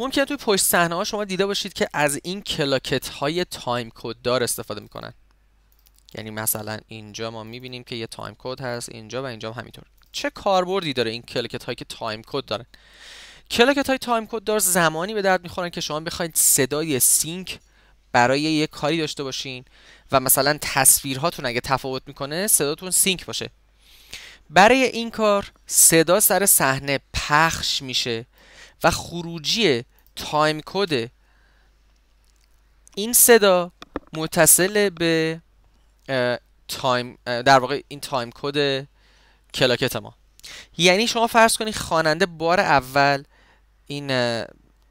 ممکنه توی پشت صحنه ها شما دیده باشید که از این کلاکت های تایم کد دار استفاده میکنن یعنی مثلا اینجا ما میبینیم که یه تایم کد هست اینجا و اینجا همینطور چه کاربردی داره این کلاکت هایی که تایم کد دارن کلاکت های تایم کد دار زمانی به درد میخورن که شما بخواید صدای سینک برای یه کاری داشته باشین و مثلا تصویرهاتون اگه تفاوت میکنه صداتون سینک باشه برای این کار صدا سر صحنه پخش میشه و خروجی تایم کد این صدا متصل به تایم در واقع این تایم کد کلاکت ما یعنی شما فرض کنید خواننده بار اول این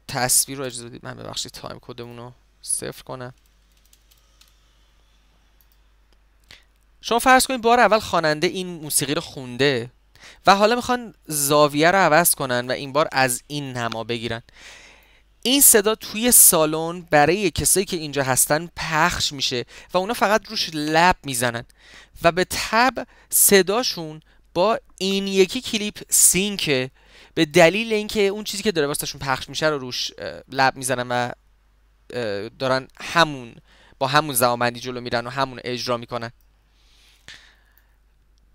تصویر رو اجازه بدید من ببخشید تایم کدمون رو صفر کنم شما فرض کنید بار اول خواننده این موسیقی رو خونده و حالا میخوان زاویه رو عوض کنن و این بار از این نما بگیرن این صدا توی سالن برای کسایی که اینجا هستن پخش میشه و اونا فقط روش لب میزنن و به تب صداشون با این یکی کلیپ سینکه به دلیل اینکه اون چیزی که داره واسهشون پخش میشه رو روش لب میزنن و دارن همون با همون زمامندی جلو میرن و همون اجرا میکنن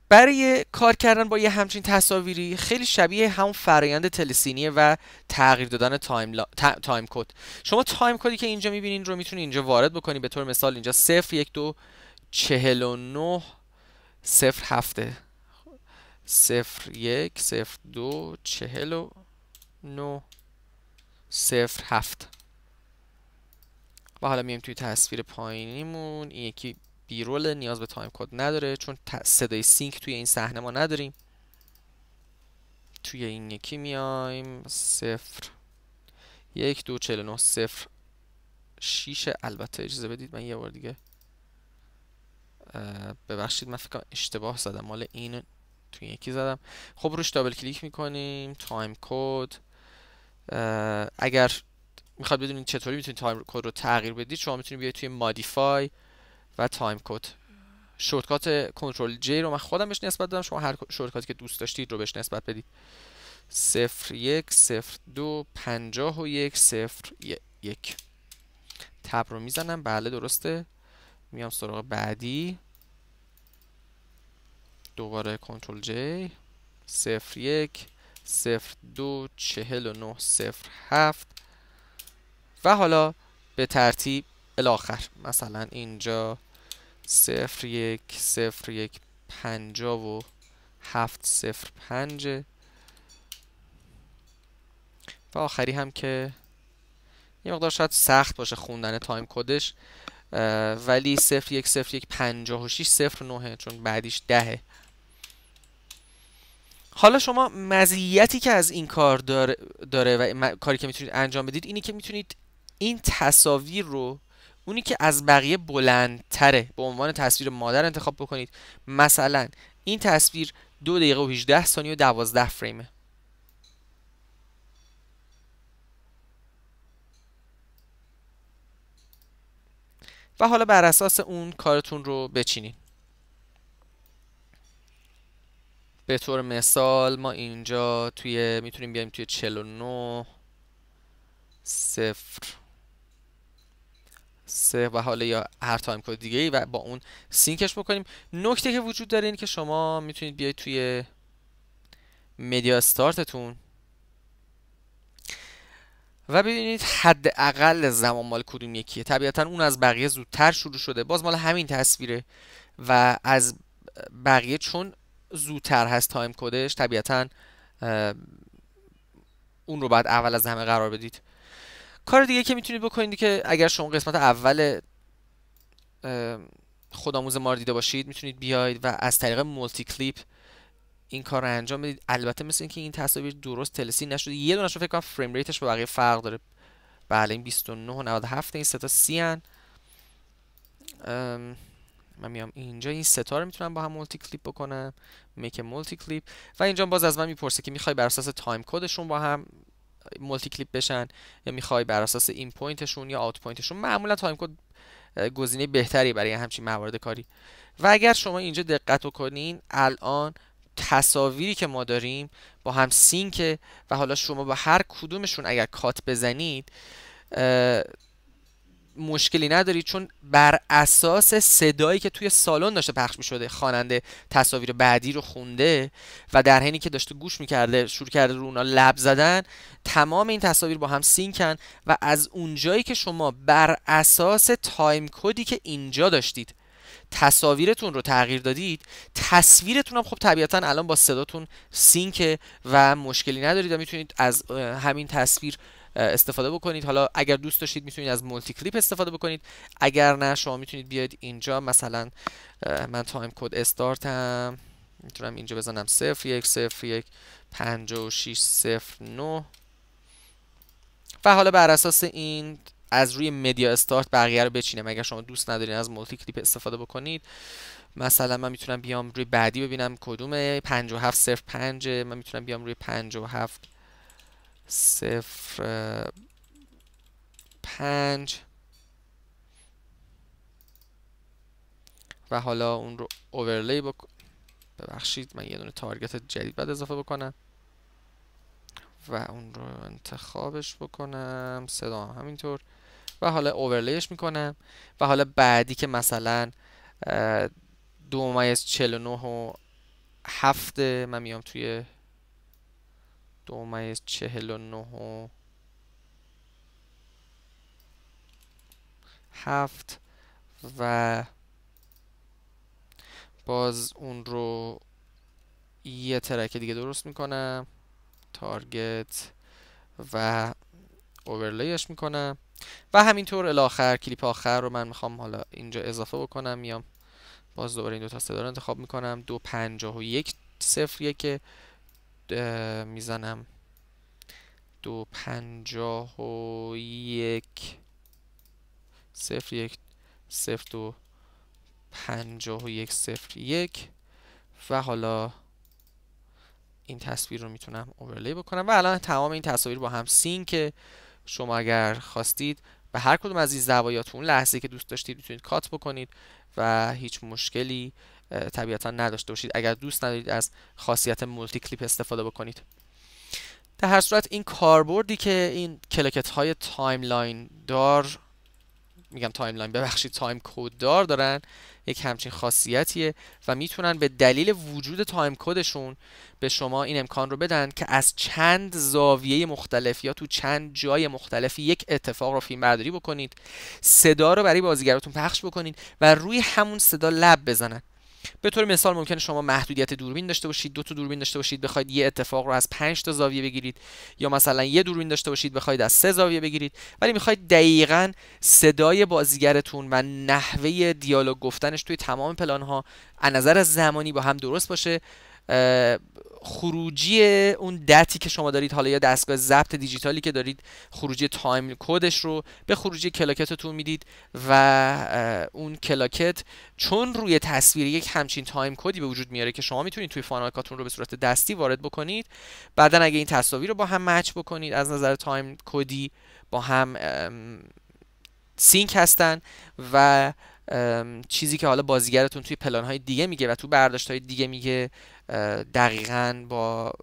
برای کار کردن با یه همچین تصاویری خیلی شبیه همون فرایند تلسینیه و تغییر دادن تایم, تایم کد شما تایم کدی که اینجا میبینین رو میتونی اینجا وارد بکنی به طور مثال اینجا صفر یک دو چهل و نه صفر هفته صفر یک صفر دو چهل و نه صفر هفت و حالا میام توی تصویر پایینیمون این یکی بیرول نیاز به تایم کد نداره چون صدای سینک توی این صحنه ما نداریم توی این یکی میایم صفر یک دو چل نه صفر شیشه البته اجازه بدید من یه بار دیگه ببخشید من فکر اشتباه زدم مال این توی یکی زدم خب روش دابل کلیک میکنیم تایم کد اگر میخواد بدونید چطوری میتونید تایم کد رو تغییر بدید شما میتونید بیاید توی مادیفای و تایم کد شورتکات کنترل جی رو من خودم بهش نسبت دادم شما هر شورتکاتی که دوست داشتید رو بهش نسبت بدید صفر یک صفر دو پنجاه و یک صفر یک تب رو میزنم بله درسته میام سراغ بعدی دوباره کنترل جی صفر یک صفر دو چهل و نه صفر هفت و حالا به ترتیب الاخر مثلا اینجا صفر یک صفر یک پنجا و هفت صفر پنجه و آخری هم که یه مقدار شاید سخت باشه خوندن تایم کدش ولی صفر یک صفر یک پنجا و شیش صفر نهه چون بعدیش دهه حالا شما مزیتی که از این کار داره, داره و کاری که میتونید انجام بدید اینی که میتونید این تصاویر رو اونی که از بقیه بلندتره به عنوان تصویر مادر انتخاب بکنید مثلا این تصویر دو دقیقه و 18 ثانیه و 12 فریمه و حالا بر اساس اون کارتون رو بچینید به طور مثال ما اینجا توی میتونیم بیایم توی 49 صفر سه و حالا یا هر تایم کد دیگه ای و با اون سینکش بکنیم نکته که وجود داره این که شما میتونید بیاید توی مدیا استارتتون و ببینید حداقل زمان مال کدوم یکیه طبیعتا اون از بقیه زودتر شروع شده باز مال همین تصویره و از بقیه چون زودتر هست تایم کدش طبیعتا اون رو بعد اول از همه قرار بدید کار دیگه که میتونید بکنید که اگر شما قسمت اول خودآموز ما رو دیده باشید میتونید بیاید و از طریق مولتی کلیپ این کار رو انجام بدید البته مثل اینکه این تصاویر درست تلسی نشده یه دونش رو فکر کنم فریم ریتش با بقیه فرق داره بله این 29 و 97 این سه تا 30 ان من میام اینجا این ستا رو میتونم با هم مولتی کلیپ بکنم میک مولتی کلیپ و اینجا باز از من میپرسه که میخوای بر اساس تایم کدشون با هم مولتی کلیپ بشن یا میخوای بر اساس این پوینتشون یا آوت پوینتشون معمولا تایم کد گزینه بهتری برای همچین موارد کاری و اگر شما اینجا دقت کنین الان تصاویری که ما داریم با هم سینکه و حالا شما با هر کدومشون اگر کات بزنید مشکلی نداری چون بر اساس صدایی که توی سالن داشته پخش میشده خواننده تصاویر بعدی رو خونده و در حینی که داشته گوش میکرده شروع کرده رو اونا لب زدن تمام این تصاویر با هم سینکن و از اونجایی که شما بر اساس تایم کدی که اینجا داشتید تصاویرتون رو تغییر دادید تصویرتون هم خب طبیعتا الان با صداتون سینکه و مشکلی ندارید و میتونید از همین تصویر استفاده بکنید حالا اگر دوست داشتید میتونید از مولتی کلیپ استفاده بکنید اگر نه شما میتونید بیاید اینجا مثلا من تایم کد استارتم میتونم اینجا بزنم 0 1 0 1 6 0 9 و حالا بر اساس این از روی مدیا استارت بقیه رو بچینم اگر شما دوست ندارین از مولتی کلیپ استفاده بکنید مثلا من میتونم بیام روی بعدی ببینم کدومه 57 ه 5 من میتونم بیام روی 57 صفر پنج و حالا اون رو اوورلی بکن ببخشید من یه دونه تارگت جدید بعد اضافه بکنم و اون رو انتخابش بکنم صدا همینطور و حالا اوورلیش میکنم و حالا بعدی که مثلا دو ممیز چل و نه و هفته من میام توی دو ممیز چهل و نه و هفت و باز اون رو یه ترک دیگه درست میکنم تارگت و اوورلیش میکنم و همینطور الاخر کلیپ آخر رو من میخوام حالا اینجا اضافه بکنم میام باز دوباره این دو تا صدا رو انتخاب میکنم دو پنجاه و یک صفر یکه میزنم دو پنجاه و یک صفر یک صفر دو پنجاه و یک صفر یک و حالا این تصویر رو میتونم اوورلی بکنم و الان تمام این تصاویر با هم سین که شما اگر خواستید و هر کدوم از این زوایا تو اون لحظه که دوست داشتید میتونید کات بکنید و هیچ مشکلی طبیعتا نداشته باشید اگر دوست ندارید از خاصیت مولتی کلیپ استفاده بکنید در هر صورت این کاربردی که این کلکت های تایملاین دار میگم لاین ببخشید تایم کد دار دارن یک همچین خاصیتیه و میتونن به دلیل وجود تایم کدشون به شما این امکان رو بدن که از چند زاویه مختلف یا تو چند جای مختلفی یک اتفاق رو فیلم برداری بکنید صدا رو برای بازیگراتون پخش بکنید و روی همون صدا لب بزنن به طور مثال ممکن شما محدودیت دوربین داشته باشید دو تا دوربین داشته باشید بخواید یه اتفاق رو از 5 تا زاویه بگیرید یا مثلا یه دوربین داشته باشید بخواید از سه زاویه بگیرید ولی میخواید دقیقا صدای بازیگرتون و نحوه دیالوگ گفتنش توی تمام پلان ها از نظر زمانی با هم درست باشه خروجی اون دتی که شما دارید حالا یا دستگاه ضبط دیجیتالی که دارید خروجی تایم کدش رو به خروجی کلاکتتون میدید و اون کلاکت چون روی تصویر یک همچین تایم کدی به وجود میاره که شما میتونید توی فانال کاتون رو به صورت دستی وارد بکنید بعدا اگه این تصاویر رو با هم مچ بکنید از نظر تایم کدی با هم سینک هستن و چیزی که حالا بازیگرتون توی پلان های دیگه میگه و تو برداشت های دیگه میگه دقیقا با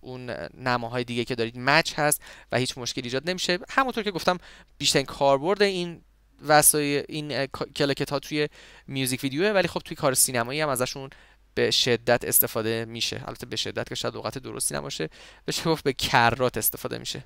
اون نماهای دیگه که دارید مچ هست و هیچ مشکلی ایجاد نمیشه همونطور که گفتم بیشتر کاربرد این وسایل این کلکت ها توی میوزیک ویدیوه ولی خب توی کار سینمایی هم ازشون به شدت استفاده میشه البته به شدت که شاید لغت درستی نباشه بشه گفت به کرات استفاده میشه